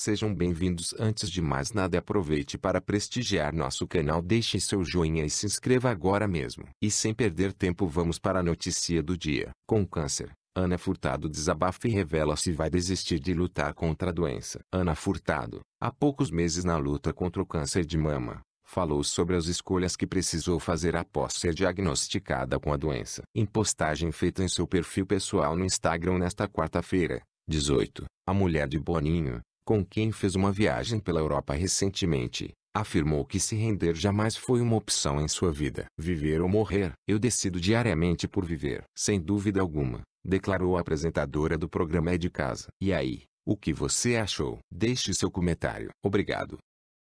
Sejam bem-vindos. Antes de mais nada, aproveite para prestigiar nosso canal, deixe seu joinha e se inscreva agora mesmo. E sem perder tempo, vamos para a notícia do dia. Com câncer, Ana Furtado desabafa e revela se vai desistir de lutar contra a doença. Ana Furtado, há poucos meses na luta contra o câncer de mama, falou sobre as escolhas que precisou fazer após ser diagnosticada com a doença. Em postagem feita em seu perfil pessoal no Instagram nesta quarta-feira, 18, a mulher de Boninho com quem fez uma viagem pela Europa recentemente, afirmou que se render jamais foi uma opção em sua vida. Viver ou morrer, eu decido diariamente por viver. Sem dúvida alguma, declarou a apresentadora do programa É de Casa. E aí, o que você achou? Deixe seu comentário. Obrigado.